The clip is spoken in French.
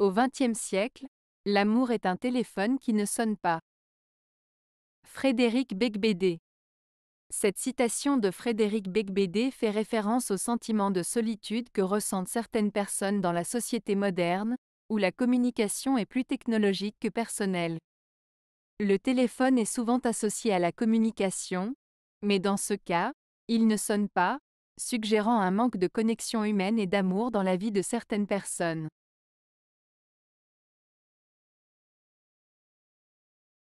Au XXe siècle, l'amour est un téléphone qui ne sonne pas. Frédéric Becbédé Cette citation de Frédéric Becbédé fait référence au sentiment de solitude que ressentent certaines personnes dans la société moderne, où la communication est plus technologique que personnelle. Le téléphone est souvent associé à la communication, mais dans ce cas, il ne sonne pas, suggérant un manque de connexion humaine et d'amour dans la vie de certaines personnes.